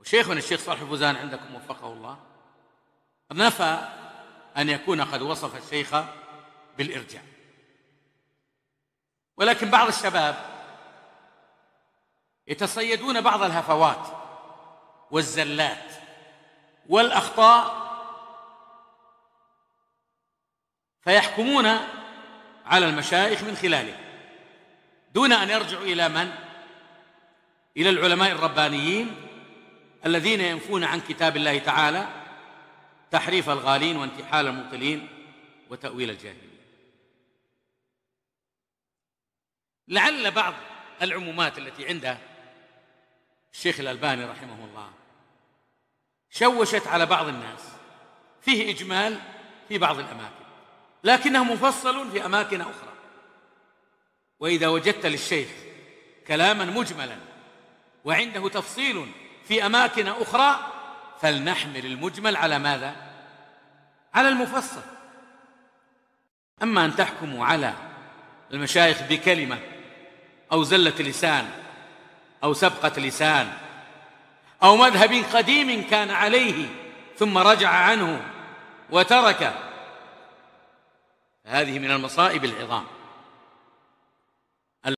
وشيخنا الشيخ صالح الفوزان عندكم وفقه الله نفى أن يكون قد وصف الشيخ بالإرجاع ولكن بعض الشباب يتصيدون بعض الهفوات والزلات والأخطاء فيحكمون على المشايخ من خلاله دون أن يرجعوا إلى من؟ إلى العلماء الربانيين الذين ينفون عن كتاب الله تعالى تحريف الغالين وانتحال المبطلين وتأويل الجاهلين لعل بعض العمومات التي عنده الشيخ الألباني رحمه الله شوشت على بعض الناس فيه إجمال في بعض الأماكن لكنه مفصل في أماكن أخرى وإذا وجدت للشيخ كلاما مجملا وعنده تفصيل في أماكن أخرى فلنحمل المجمل على ماذا؟ على المفصل أما أن تحكموا على المشايخ بكلمة أو زلة لسان أو سبقة لسان أو مذهب قديم كان عليه ثم رجع عنه وترك هذه من المصائب العظام